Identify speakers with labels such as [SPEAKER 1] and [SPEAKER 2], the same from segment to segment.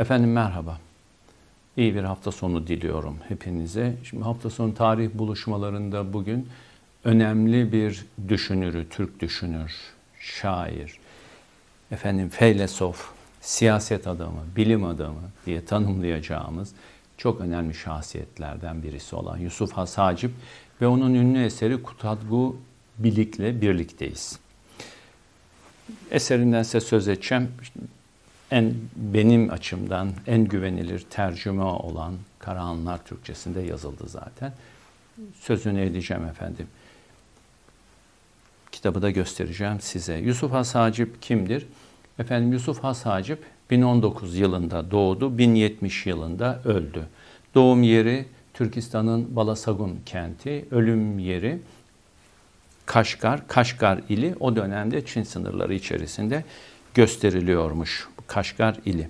[SPEAKER 1] Efendim merhaba. İyi bir hafta sonu diliyorum hepinize. Şimdi hafta sonu tarih buluşmalarında bugün önemli bir düşünürü, Türk düşünür, şair, efendim felsef, siyaset adamı, bilim adamı diye tanımlayacağımız çok önemli şahsiyetlerden birisi olan Yusuf Has Hacip ve onun ünlü eseri Kutadgu Bilik'le birlikteyiz. Eserinden size söz edeceğim en benim açımdan en güvenilir tercüme olan Karahanlar Türkçesinde yazıldı zaten. Sözünü edeceğim efendim. Kitabı da göstereceğim size. Yusuf Has Hacip kimdir? Efendim Yusuf Has Hacip 1019 yılında doğdu, 1070 yılında öldü. Doğum yeri Türkistan'ın Balasagun kenti, ölüm yeri Kaşgar, Kaşgar ili o dönemde Çin sınırları içerisinde gösteriliyormuş. Kaşgar ili.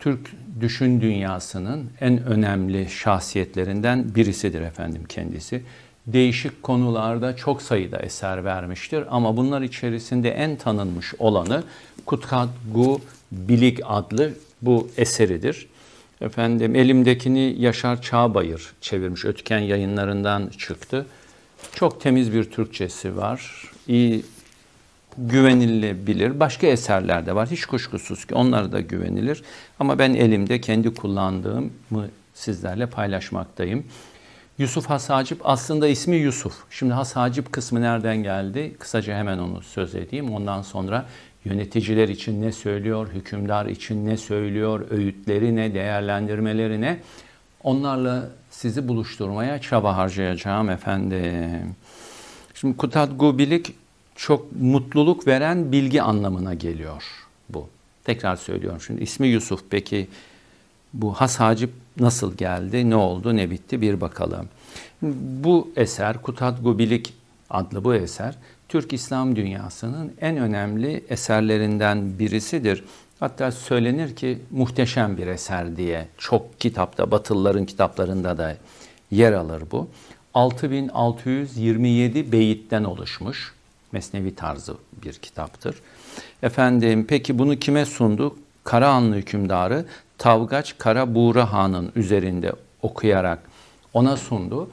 [SPEAKER 1] Türk düşün dünyasının en önemli şahsiyetlerinden birisidir efendim kendisi. Değişik konularda çok sayıda eser vermiştir ama bunlar içerisinde en tanınmış olanı Kutkat Gu Bilik adlı bu eseridir. Efendim elimdekini Yaşar Çağbayır çevirmiş. Ötken yayınlarından çıktı. Çok temiz bir Türkçesi var. İyi güvenilebilir. Başka eserler de var. Hiç kuşkusuz ki onlara da güvenilir. Ama ben elimde kendi kullandığımı sizlerle paylaşmaktayım. Yusuf Has Hacip aslında ismi Yusuf. Şimdi Has Hacip kısmı nereden geldi? Kısaca hemen onu söz edeyim. Ondan sonra yöneticiler için ne söylüyor, hükümdar için ne söylüyor, öğütleri ne, değerlendirmeleri ne? Onlarla sizi buluşturmaya çaba harcayacağım efendim. Şimdi Kutat Gubilik çok mutluluk veren bilgi anlamına geliyor bu. Tekrar söylüyorum şimdi ismi Yusuf peki bu Has Hacip nasıl geldi, ne oldu, ne bitti bir bakalım. Bu eser Kutat Gubilik adlı bu eser Türk İslam dünyasının en önemli eserlerinden birisidir. Hatta söylenir ki muhteşem bir eser diye çok kitapta, Batılıların kitaplarında da yer alır bu. 6627 beyitten oluşmuş. Mesnevi tarzı bir kitaptır. Efendim peki bunu kime sundu? Karahanlı hükümdarı Tavgaç Kara Buğra Han'ın üzerinde okuyarak ona sundu.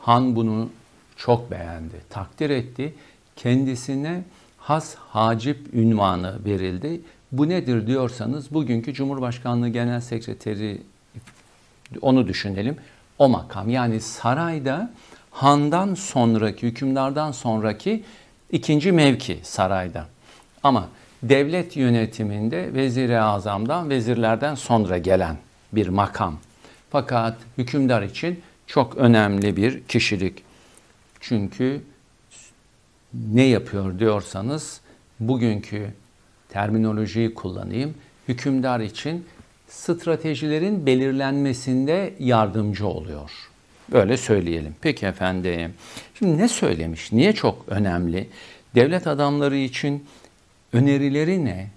[SPEAKER 1] Han bunu çok beğendi, takdir etti. Kendisine has hacip ünvanı verildi. Bu nedir diyorsanız bugünkü Cumhurbaşkanlığı Genel Sekreteri onu düşünelim. O makam yani sarayda handan sonraki, hükümdardan sonraki ikinci mevki sarayda. Ama devlet yönetiminde vezir-i azamdan, vezirlerden sonra gelen bir makam. Fakat hükümdar için çok önemli bir kişilik. Çünkü ne yapıyor diyorsanız bugünkü terminolojiyi kullanayım. Hükümdar için stratejilerin belirlenmesinde yardımcı oluyor. Böyle söyleyelim. Peki efendim. Şimdi ne söylemiş? Niye çok önemli? Devlet adamları için önerileri ne?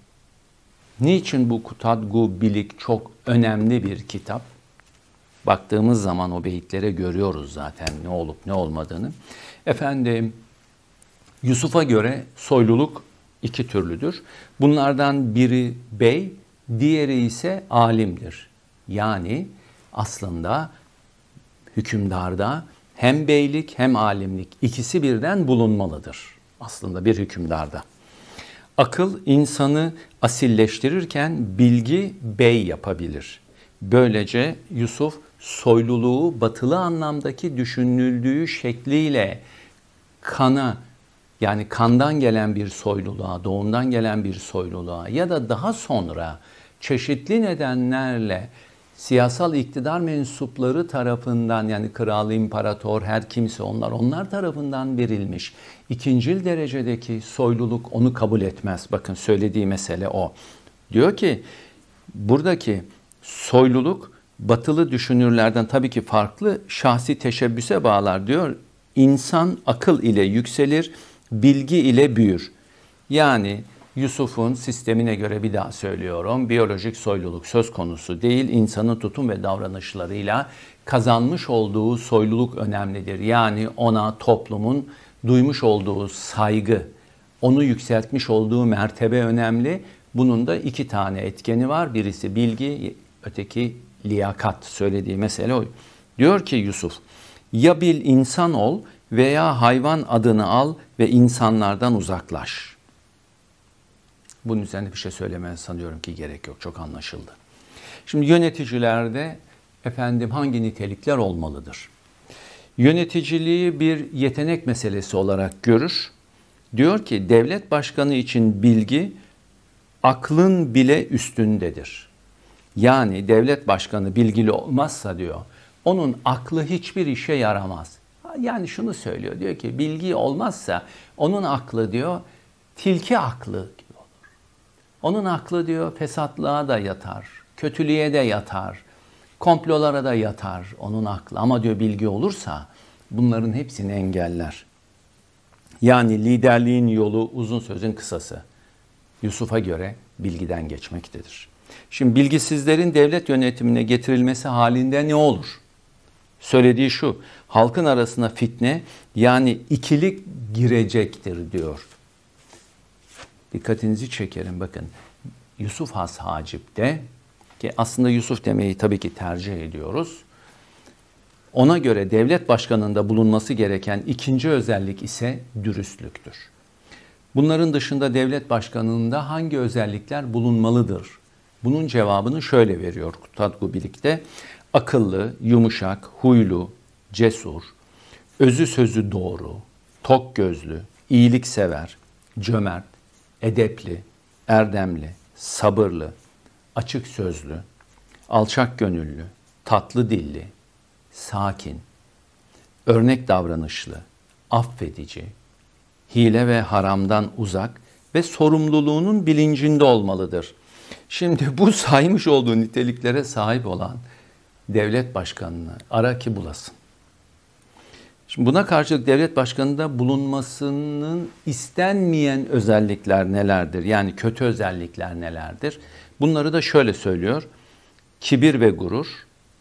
[SPEAKER 1] Niçin bu Kutadgu Bilik çok önemli bir kitap? Baktığımız zaman o beyitlere görüyoruz zaten ne olup ne olmadığını. Efendim Yusuf'a göre soyluluk iki türlüdür. Bunlardan biri bey, diğeri ise alimdir. Yani aslında hükümdarda hem beylik hem alimlik ikisi birden bulunmalıdır aslında bir hükümdarda. Akıl insanı asilleştirirken bilgi bey yapabilir. Böylece Yusuf soyluluğu batılı anlamdaki düşünüldüğü şekliyle kana yani kandan gelen bir soyluluğa, doğumdan gelen bir soyluluğa ya da daha sonra çeşitli nedenlerle siyasal iktidar mensupları tarafından yani kral, imparator, her kimse onlar onlar tarafından verilmiş. İkincil derecedeki soyluluk onu kabul etmez. Bakın söylediği mesele o. Diyor ki buradaki soyluluk batılı düşünürlerden tabii ki farklı şahsi teşebbüse bağlar diyor. İnsan akıl ile yükselir, bilgi ile büyür. Yani Yusuf'un sistemine göre bir daha söylüyorum. Biyolojik soyluluk söz konusu değil. İnsanın tutum ve davranışlarıyla kazanmış olduğu soyluluk önemlidir. Yani ona toplumun duymuş olduğu saygı, onu yükseltmiş olduğu mertebe önemli. Bunun da iki tane etkeni var. Birisi bilgi, öteki liyakat. Söylediği mesele o. Diyor ki Yusuf, ya bil insan ol veya hayvan adını al ve insanlardan uzaklaş.'' Bunun üzerine bir şey söylemen sanıyorum ki gerek yok. Çok anlaşıldı. Şimdi yöneticilerde efendim hangi nitelikler olmalıdır? Yöneticiliği bir yetenek meselesi olarak görür. Diyor ki devlet başkanı için bilgi aklın bile üstündedir. Yani devlet başkanı bilgili olmazsa diyor onun aklı hiçbir işe yaramaz. Yani şunu söylüyor diyor ki bilgi olmazsa onun aklı diyor tilki aklı onun aklı diyor fesatlığa da yatar, kötülüğe de yatar, komplolara da yatar onun aklı. Ama diyor bilgi olursa bunların hepsini engeller. Yani liderliğin yolu uzun sözün kısası. Yusuf'a göre bilgiden geçmektedir. Şimdi bilgisizlerin devlet yönetimine getirilmesi halinde ne olur? Söylediği şu, halkın arasına fitne yani ikilik girecektir diyor dikkatinizi çekerim bakın. Yusuf Has Hacip'te ki aslında Yusuf demeyi tabii ki tercih ediyoruz. Ona göre devlet başkanında bulunması gereken ikinci özellik ise dürüstlüktür. Bunların dışında devlet başkanında hangi özellikler bulunmalıdır? Bunun cevabını şöyle veriyor Kutadgu Bilik'te. Akıllı, yumuşak, huylu, cesur, özü sözü doğru, tok gözlü, iyiliksever, cömert, edepli, erdemli, sabırlı, açık sözlü, alçak gönüllü, tatlı dilli, sakin, örnek davranışlı, affedici, hile ve haramdan uzak ve sorumluluğunun bilincinde olmalıdır. Şimdi bu saymış olduğu niteliklere sahip olan devlet başkanını ara ki bulasın. Şimdi buna karşılık devlet başkanında bulunmasının istenmeyen özellikler nelerdir? Yani kötü özellikler nelerdir? Bunları da şöyle söylüyor. Kibir ve gurur,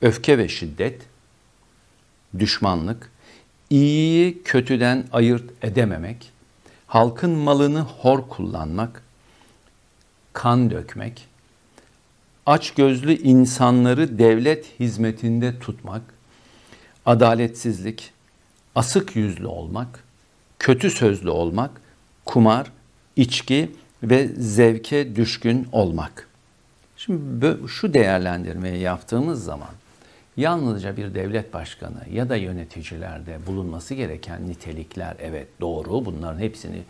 [SPEAKER 1] öfke ve şiddet, düşmanlık, iyiyi kötüden ayırt edememek, halkın malını hor kullanmak, kan dökmek, aç gözlü insanları devlet hizmetinde tutmak, adaletsizlik, asık yüzlü olmak, kötü sözlü olmak, kumar, içki ve zevke düşkün olmak. Şimdi şu değerlendirmeyi yaptığımız zaman yalnızca bir devlet başkanı ya da yöneticilerde bulunması gereken nitelikler evet doğru bunların hepsini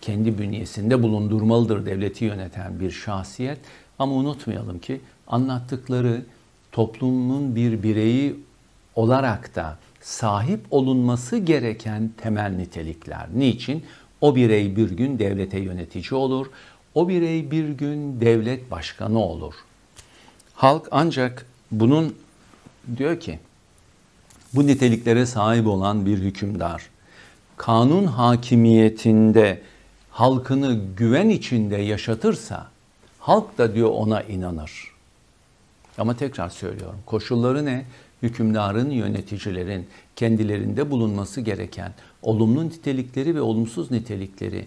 [SPEAKER 1] kendi bünyesinde bulundurmalıdır devleti yöneten bir şahsiyet ama unutmayalım ki anlattıkları toplumun bir bireyi olarak da sahip olunması gereken temel nitelikler. Niçin? O birey bir gün devlete yönetici olur. O birey bir gün devlet başkanı olur. Halk ancak bunun diyor ki bu niteliklere sahip olan bir hükümdar kanun hakimiyetinde halkını güven içinde yaşatırsa halk da diyor ona inanır. Ama tekrar söylüyorum koşulları ne? hükümdarın, yöneticilerin kendilerinde bulunması gereken olumlu nitelikleri ve olumsuz nitelikleri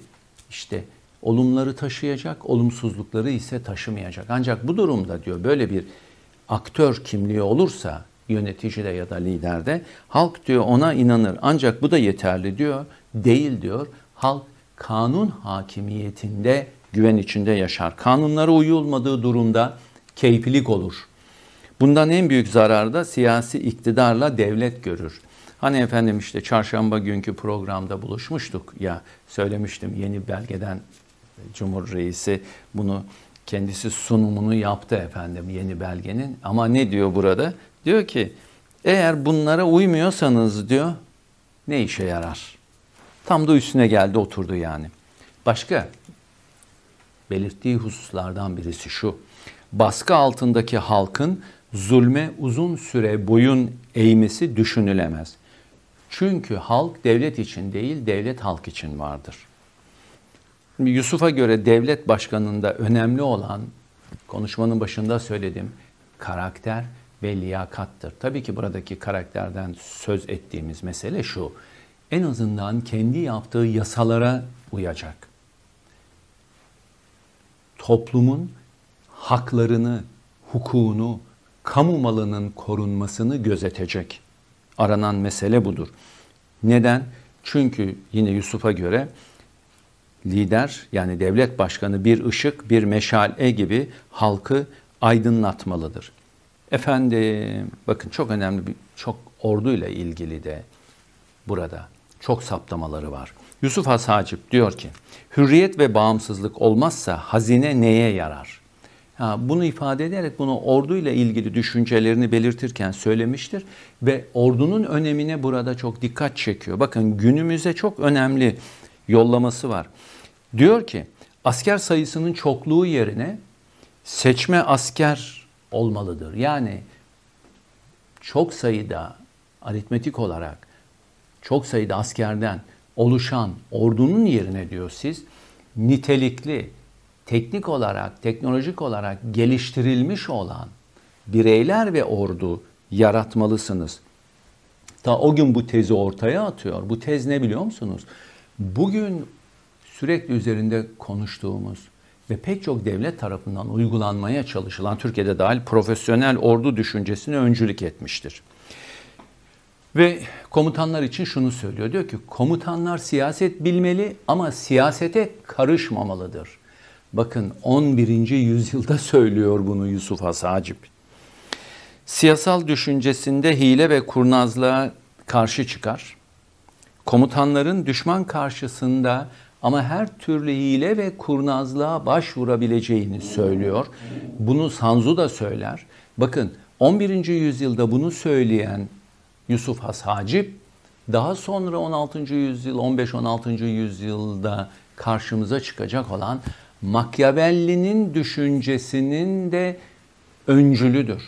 [SPEAKER 1] işte olumları taşıyacak, olumsuzlukları ise taşımayacak. Ancak bu durumda diyor böyle bir aktör kimliği olursa yöneticide ya da liderde halk diyor ona inanır. Ancak bu da yeterli diyor. Değil diyor. Halk kanun hakimiyetinde güven içinde yaşar. Kanunlara uyulmadığı durumda keyfilik olur. Bundan en büyük zararda siyasi iktidarla devlet görür. Hani efendim işte çarşamba günkü programda buluşmuştuk ya söylemiştim yeni belgeden Cumhur Reisi bunu kendisi sunumunu yaptı efendim yeni belgenin. Ama ne diyor burada? Diyor ki eğer bunlara uymuyorsanız diyor ne işe yarar? Tam da üstüne geldi oturdu yani. Başka belirttiği hususlardan birisi şu. Baskı altındaki halkın zulme uzun süre boyun eğmesi düşünülemez. Çünkü halk devlet için değil, devlet halk için vardır. Şimdi Yusuf'a göre devlet başkanında önemli olan, konuşmanın başında söyledim, karakter ve liyakattır. Tabii ki buradaki karakterden söz ettiğimiz mesele şu, en azından kendi yaptığı yasalara uyacak. Toplumun haklarını, hukukunu, kamu malının korunmasını gözetecek. Aranan mesele budur. Neden? Çünkü yine Yusuf'a göre lider yani devlet başkanı bir ışık, bir meşale gibi halkı aydınlatmalıdır. Efendim bakın çok önemli bir çok orduyla ilgili de burada çok saptamaları var. Yusuf Hasacip diyor ki hürriyet ve bağımsızlık olmazsa hazine neye yarar? Bunu ifade ederek bunu orduyla ilgili düşüncelerini belirtirken söylemiştir ve ordunun önemine burada çok dikkat çekiyor. Bakın günümüze çok önemli yollaması var. Diyor ki asker sayısının çokluğu yerine seçme asker olmalıdır. Yani çok sayıda aritmetik olarak çok sayıda askerden oluşan ordunun yerine diyor siz nitelikli teknik olarak, teknolojik olarak geliştirilmiş olan bireyler ve ordu yaratmalısınız. Ta o gün bu tezi ortaya atıyor. Bu tez ne biliyor musunuz? Bugün sürekli üzerinde konuştuğumuz ve pek çok devlet tarafından uygulanmaya çalışılan Türkiye'de dahil profesyonel ordu düşüncesine öncülük etmiştir. Ve komutanlar için şunu söylüyor. Diyor ki komutanlar siyaset bilmeli ama siyasete karışmamalıdır. Bakın 11. yüzyılda söylüyor bunu Yusuf Has Hacip. Siyasal düşüncesinde hile ve kurnazlığa karşı çıkar. Komutanların düşman karşısında ama her türlü hile ve kurnazlığa başvurabileceğini söylüyor. Bunu Sanzu da söyler. Bakın 11. yüzyılda bunu söyleyen Yusuf Has Hacip daha sonra 16. yüzyıl 15-16. yüzyılda karşımıza çıkacak olan Machiavelli'nin düşüncesinin de öncülüdür.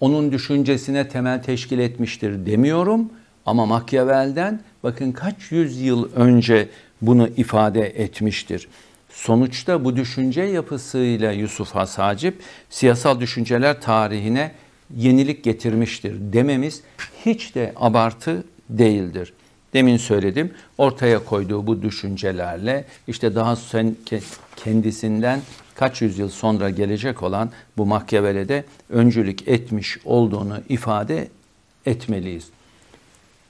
[SPEAKER 1] Onun düşüncesine temel teşkil etmiştir demiyorum ama Machiavelli'den bakın kaç yüzyıl önce bunu ifade etmiştir. Sonuçta bu düşünce yapısıyla Yusuf Has Hacip siyasal düşünceler tarihine yenilik getirmiştir dememiz hiç de abartı değildir. Demin söyledim ortaya koyduğu bu düşüncelerle işte daha sen kendisinden kaç yüzyıl sonra gelecek olan bu Machiavelli'de öncülük etmiş olduğunu ifade etmeliyiz.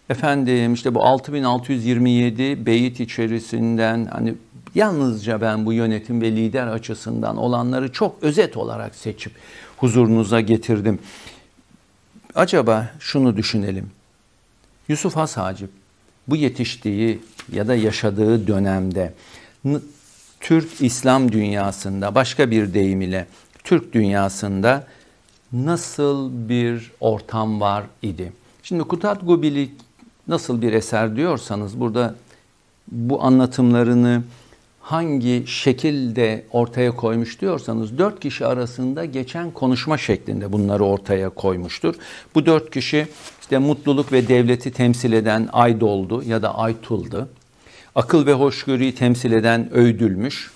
[SPEAKER 1] Efendim işte bu 6627 beyit içerisinden hani yalnızca ben bu yönetim ve lider açısından olanları çok özet olarak seçip huzurunuza getirdim. Acaba şunu düşünelim. Yusuf Has Hacip bu yetiştiği ya da yaşadığı dönemde Türk İslam dünyasında başka bir deyim ile Türk dünyasında nasıl bir ortam var idi? Şimdi Kutat Gubili nasıl bir eser diyorsanız burada bu anlatımlarını hangi şekilde ortaya koymuş diyorsanız dört kişi arasında geçen konuşma şeklinde bunları ortaya koymuştur. Bu dört kişi işte mutluluk ve devleti temsil eden Aydoldu ya da Aytul'du. Akıl ve hoşgörüyü temsil eden Öydülmüş.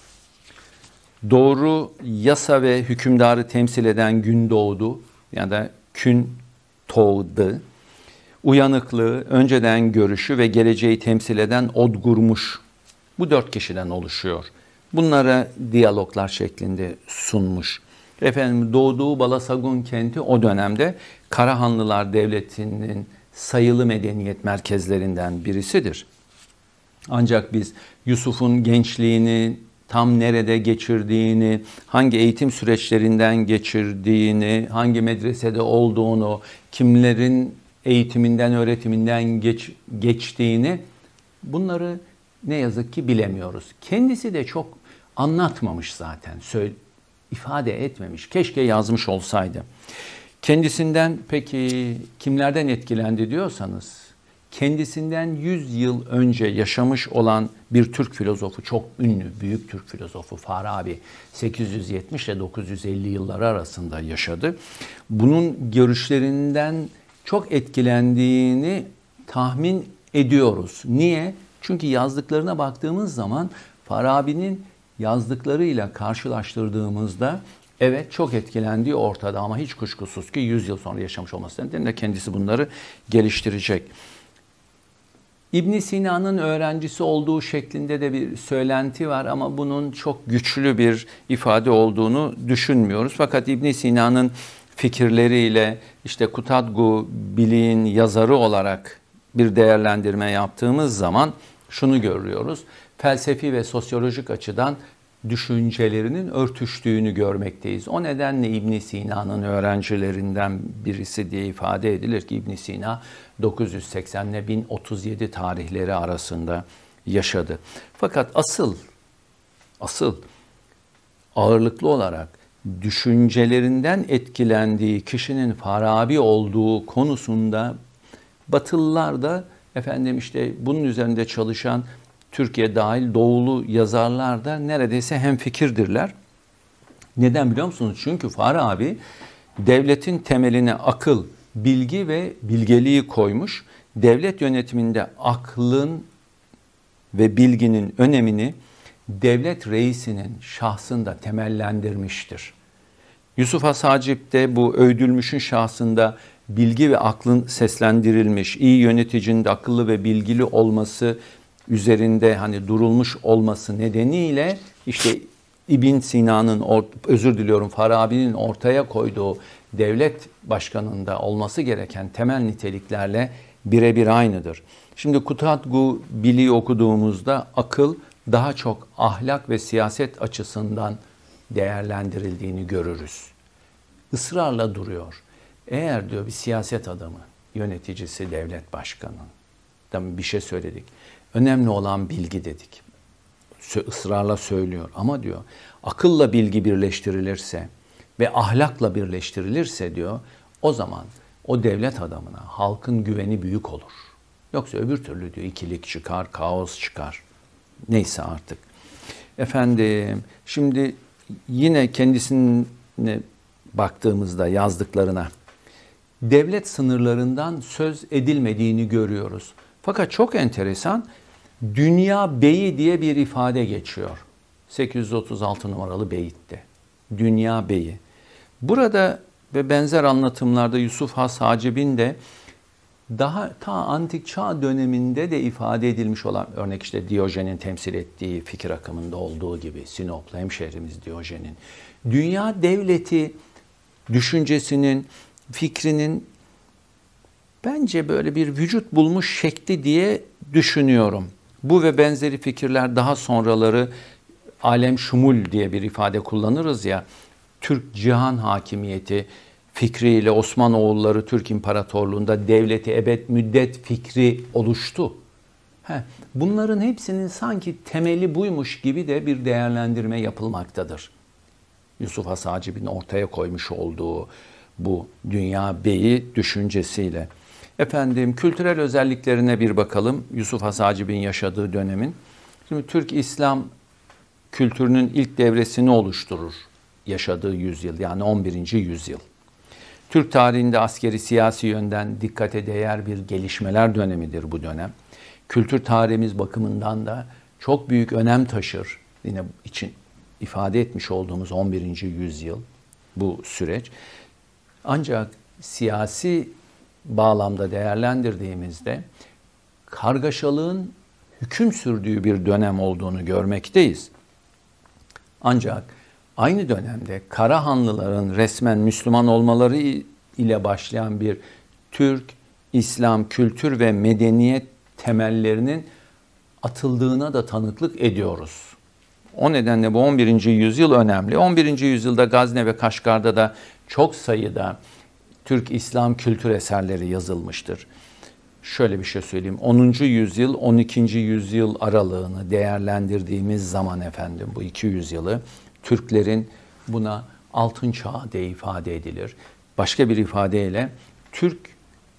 [SPEAKER 1] Doğru yasa ve hükümdarı temsil eden gün doğdu ya da Kün Toğdu. Uyanıklığı, önceden görüşü ve geleceği temsil eden Odgurmuş bu dört kişiden oluşuyor. Bunlara diyaloglar şeklinde sunmuş. Efendim doğduğu Balasagun kenti o dönemde Karahanlılar Devleti'nin sayılı medeniyet merkezlerinden birisidir. Ancak biz Yusuf'un gençliğini tam nerede geçirdiğini, hangi eğitim süreçlerinden geçirdiğini, hangi medresede olduğunu, kimlerin eğitiminden, öğretiminden geç, geçtiğini bunları ne yazık ki bilemiyoruz. Kendisi de çok anlatmamış zaten, ifade etmemiş. Keşke yazmış olsaydı. Kendisinden peki kimlerden etkilendi diyorsanız, kendisinden 100 yıl önce yaşamış olan bir Türk filozofu, çok ünlü, büyük Türk filozofu Farabi 870 ile 950 yılları arasında yaşadı. Bunun görüşlerinden çok etkilendiğini tahmin ediyoruz. Niye? Çünkü yazdıklarına baktığımız zaman Farabi'nin yazdıklarıyla karşılaştırdığımızda evet çok etkilendiği ortada ama hiç kuşkusuz ki 100 yıl sonra yaşamış olması nedeniyle kendisi bunları geliştirecek. İbn Sina'nın öğrencisi olduğu şeklinde de bir söylenti var ama bunun çok güçlü bir ifade olduğunu düşünmüyoruz. Fakat İbn Sina'nın fikirleriyle işte Kutadgu Biliğin yazarı olarak bir değerlendirme yaptığımız zaman şunu görüyoruz. Felsefi ve sosyolojik açıdan düşüncelerinin örtüştüğünü görmekteyiz. O nedenle İbn Sina'nın öğrencilerinden birisi diye ifade edilir ki İbn Sina 980 ile 1037 tarihleri arasında yaşadı. Fakat asıl asıl ağırlıklı olarak düşüncelerinden etkilendiği kişinin Farabi olduğu konusunda Batılılar da efendim işte bunun üzerinde çalışan Türkiye dahil doğulu yazarlar da neredeyse hem fikirdirler. Neden biliyor musunuz? Çünkü Fahri abi devletin temeline akıl, bilgi ve bilgeliği koymuş. Devlet yönetiminde aklın ve bilginin önemini devlet reisinin şahsında temellendirmiştir. Yusuf Has de bu övdülmüşün şahsında bilgi ve aklın seslendirilmiş, iyi yöneticinin de akıllı ve bilgili olması üzerinde hani durulmuş olması nedeniyle işte İbn Sina'nın özür diliyorum Farabi'nin ortaya koyduğu devlet başkanında olması gereken temel niteliklerle birebir aynıdır. Şimdi Kutatgu Bili okuduğumuzda akıl daha çok ahlak ve siyaset açısından değerlendirildiğini görürüz. Israrla duruyor. Eğer diyor bir siyaset adamı, yöneticisi, devlet başkanı, tam bir şey söyledik. Önemli olan bilgi dedik. Israrla söylüyor ama diyor akılla bilgi birleştirilirse ve ahlakla birleştirilirse diyor o zaman o devlet adamına halkın güveni büyük olur. Yoksa öbür türlü diyor ikilik çıkar, kaos çıkar. Neyse artık. Efendim şimdi yine kendisine baktığımızda yazdıklarına devlet sınırlarından söz edilmediğini görüyoruz. Fakat çok enteresan dünya beyi diye bir ifade geçiyor. 836 numaralı beyitte. Dünya beyi. Burada ve benzer anlatımlarda Yusuf Has Hacib'in de daha ta antik çağ döneminde de ifade edilmiş olan örnek işte Diyojen'in temsil ettiği fikir akımında olduğu gibi Sinoplu hemşehrimiz Diyojen'in dünya devleti düşüncesinin fikrinin bence böyle bir vücut bulmuş şekli diye düşünüyorum. Bu ve benzeri fikirler daha sonraları alem şumul diye bir ifade kullanırız ya. Türk cihan hakimiyeti fikriyle Osmanoğulları Türk İmparatorluğu'nda devleti ebed müddet fikri oluştu. Heh, bunların hepsinin sanki temeli buymuş gibi de bir değerlendirme yapılmaktadır. Yusuf Hasacib'in ortaya koymuş olduğu bu dünya beyi düşüncesiyle. Efendim kültürel özelliklerine bir bakalım Yusuf Hasacib'in yaşadığı dönemin. Şimdi Türk İslam kültürünün ilk devresini oluşturur yaşadığı yüzyıl yani 11. yüzyıl. Türk tarihinde askeri siyasi yönden dikkate değer bir gelişmeler dönemidir bu dönem. Kültür tarihimiz bakımından da çok büyük önem taşır. Yine için ifade etmiş olduğumuz 11. yüzyıl bu süreç. Ancak siyasi bağlamda değerlendirdiğimizde kargaşalığın hüküm sürdüğü bir dönem olduğunu görmekteyiz. Ancak aynı dönemde Karahanlıların resmen Müslüman olmaları ile başlayan bir Türk, İslam, kültür ve medeniyet temellerinin atıldığına da tanıklık ediyoruz. O nedenle bu 11. yüzyıl önemli. 11. yüzyılda Gazne ve Kaşgar'da da çok sayıda Türk İslam kültür eserleri yazılmıştır. Şöyle bir şey söyleyeyim. 10. yüzyıl 12. yüzyıl aralığını değerlendirdiğimiz zaman efendim bu 200 yüzyılı Türklerin buna altın çağı diye ifade edilir. Başka bir ifadeyle Türk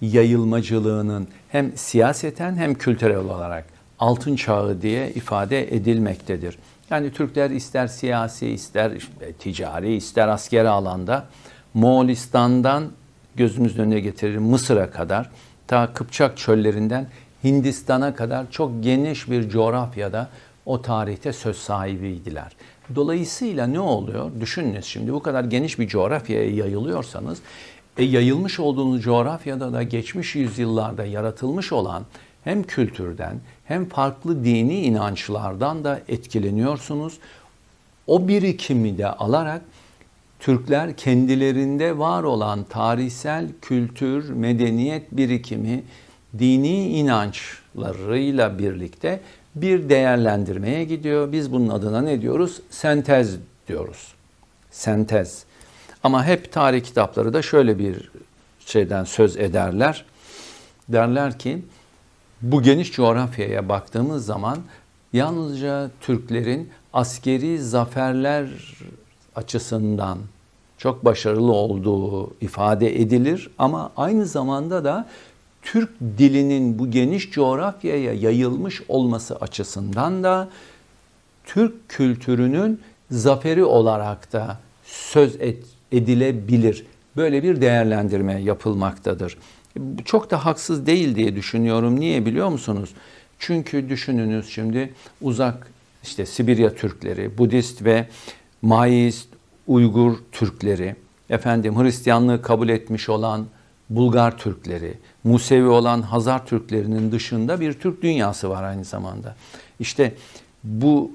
[SPEAKER 1] yayılmacılığının hem siyaseten hem kültürel olarak altın çağı diye ifade edilmektedir. Yani Türkler ister siyasi, ister ticari, ister askeri alanda Moğolistan'dan gözümüzün önüne getirelim Mısır'a kadar ta Kıpçak çöllerinden Hindistan'a kadar çok geniş bir coğrafyada o tarihte söz sahibiydiler. Dolayısıyla ne oluyor? Düşününüz şimdi bu kadar geniş bir coğrafyaya yayılıyorsanız e, yayılmış olduğunuz coğrafyada da geçmiş yüzyıllarda yaratılmış olan hem kültürden hem farklı dini inançlardan da etkileniyorsunuz. O birikimi de alarak Türkler kendilerinde var olan tarihsel kültür, medeniyet birikimi, dini inançlarıyla birlikte bir değerlendirmeye gidiyor. Biz bunun adına ne diyoruz? Sentez diyoruz. Sentez. Ama hep tarih kitapları da şöyle bir şeyden söz ederler. Derler ki bu geniş coğrafyaya baktığımız zaman yalnızca Türklerin askeri zaferler açısından çok başarılı olduğu ifade edilir ama aynı zamanda da Türk dilinin bu geniş coğrafyaya yayılmış olması açısından da Türk kültürünün zaferi olarak da söz edilebilir. Böyle bir değerlendirme yapılmaktadır. Çok da haksız değil diye düşünüyorum. Niye biliyor musunuz? Çünkü düşününüz şimdi uzak işte Sibirya Türkleri, Budist ve Maist, Uygur Türkleri, efendim Hristiyanlığı kabul etmiş olan Bulgar Türkleri, Musevi olan Hazar Türklerinin dışında bir Türk dünyası var aynı zamanda. İşte bu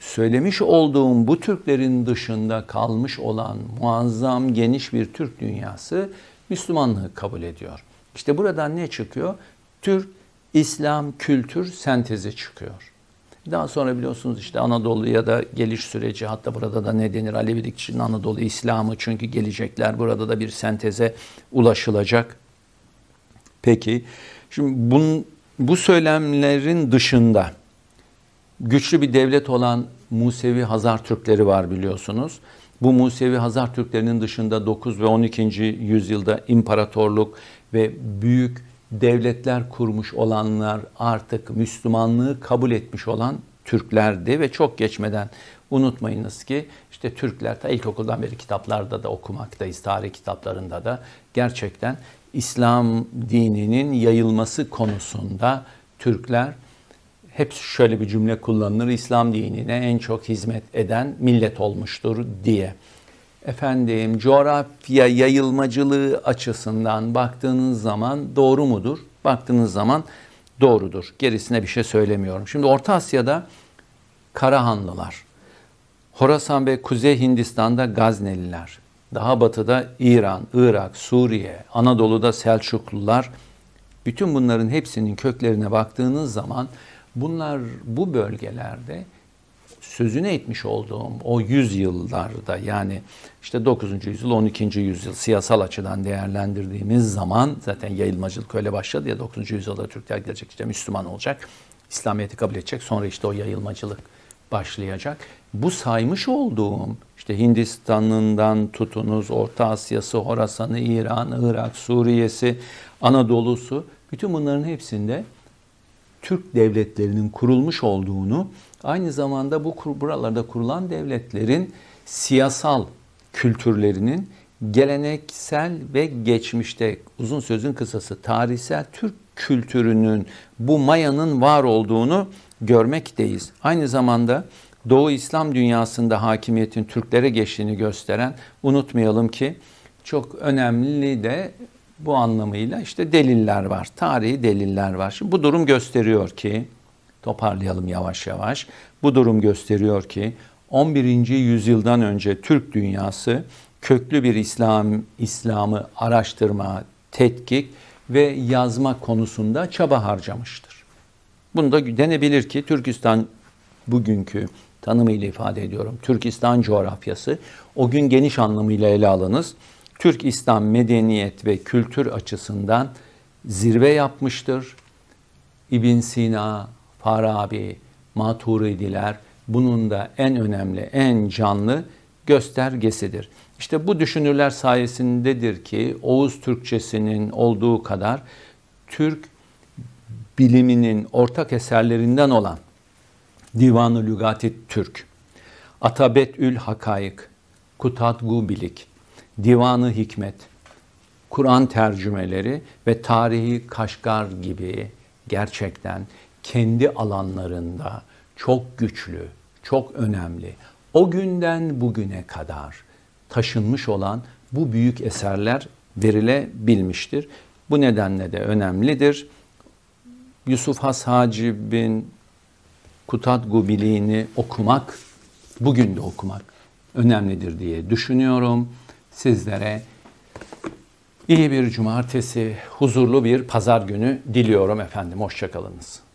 [SPEAKER 1] söylemiş olduğum bu Türklerin dışında kalmış olan muazzam geniş bir Türk dünyası Müslümanlığı kabul ediyor. İşte buradan ne çıkıyor? Türk İslam kültür sentezi çıkıyor. Daha sonra biliyorsunuz işte Anadolu'ya da geliş süreci hatta burada da ne denir Alevilik için Anadolu İslamı çünkü gelecekler burada da bir senteze ulaşılacak. Peki şimdi bun, bu söylemlerin dışında güçlü bir devlet olan Musevi Hazar Türkleri var biliyorsunuz. Bu Musevi Hazar Türklerinin dışında 9 ve 12. yüzyılda imparatorluk ve büyük devletler kurmuş olanlar artık Müslümanlığı kabul etmiş olan Türklerdi ve çok geçmeden unutmayınız ki işte Türkler ta ilkokuldan beri kitaplarda da okumaktayız, tarih kitaplarında da gerçekten İslam dininin yayılması konusunda Türkler hep şöyle bir cümle kullanılır. İslam dinine en çok hizmet eden millet olmuştur diye efendim coğrafya yayılmacılığı açısından baktığınız zaman doğru mudur? Baktığınız zaman doğrudur. Gerisine bir şey söylemiyorum. Şimdi Orta Asya'da Karahanlılar, Horasan ve Kuzey Hindistan'da Gazneliler, daha batıda İran, Irak, Suriye, Anadolu'da Selçuklular, bütün bunların hepsinin köklerine baktığınız zaman bunlar bu bölgelerde sözünü etmiş olduğum o yüzyıllarda yani işte 9. yüzyıl 12. yüzyıl siyasal açıdan değerlendirdiğimiz zaman zaten yayılmacılık öyle başladı ya 9. yüzyılda Türkler gelecek işte Müslüman olacak. İslamiyet'i kabul edecek sonra işte o yayılmacılık başlayacak. Bu saymış olduğum işte Hindistan'ından tutunuz Orta Asya'sı, Horasan'ı, İran, Irak, Suriye'si, Anadolu'su bütün bunların hepsinde Türk devletlerinin kurulmuş olduğunu aynı zamanda bu buralarda kurulan devletlerin siyasal kültürlerinin geleneksel ve geçmişte uzun sözün kısası tarihsel Türk kültürünün bu mayanın var olduğunu görmekteyiz. Aynı zamanda Doğu İslam dünyasında hakimiyetin Türklere geçtiğini gösteren unutmayalım ki çok önemli de bu anlamıyla işte deliller var. Tarihi deliller var. Şimdi bu durum gösteriyor ki toparlayalım yavaş yavaş. Bu durum gösteriyor ki 11. yüzyıldan önce Türk dünyası köklü bir İslam İslam'ı araştırma, tetkik ve yazma konusunda çaba harcamıştır. Bunu da denebilir ki Türkistan bugünkü tanımıyla ifade ediyorum. Türkistan coğrafyası o gün geniş anlamıyla ele alınız. Türk İslam medeniyet ve kültür açısından zirve yapmıştır. İbn Sina, Farabi, Maturidiler bunun da en önemli, en canlı göstergesidir. İşte bu düşünürler sayesindedir ki Oğuz Türkçesinin olduğu kadar Türk biliminin ortak eserlerinden olan Divanı ı Lügati Türk, Atabetül Hakayık, Kutadgu Bilik, Divanı Hikmet, Kur'an tercümeleri ve tarihi Kaşgar gibi gerçekten kendi alanlarında çok güçlü, çok önemli. O günden bugüne kadar taşınmış olan bu büyük eserler verilebilmiştir. Bu nedenle de önemlidir. Yusuf Has Hacib'in Kutat Gubili'ni okumak, bugün de okumak önemlidir diye düşünüyorum. Sizlere iyi bir cumartesi, huzurlu bir pazar günü diliyorum efendim. Hoşçakalınız.